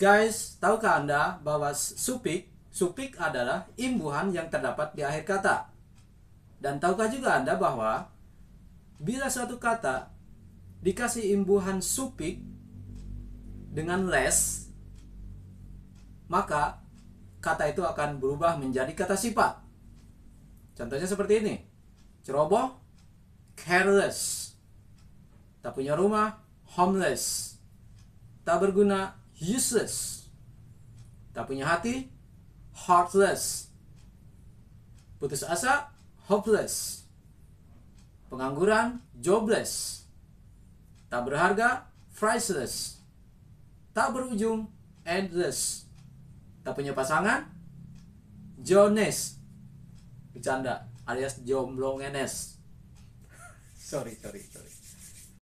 Guys, tahukah Anda bahwa supik, supik adalah imbuhan yang terdapat di akhir kata. Dan tahukah juga Anda bahwa bila suatu kata dikasih imbuhan supik dengan les, maka kata itu akan berubah menjadi kata sifat. Contohnya seperti ini. Ceroboh, careless. Tak punya rumah, homeless. Tak berguna, useless. Tak punya hati, heartless. Putus asa, hopeless. Pengangguran, jobless. Tak berharga, priceless. Tak berujung, endless. Tak punya pasangan, Jones. Bercanda, alias jomblo ngenes. sorry, sorry, sorry.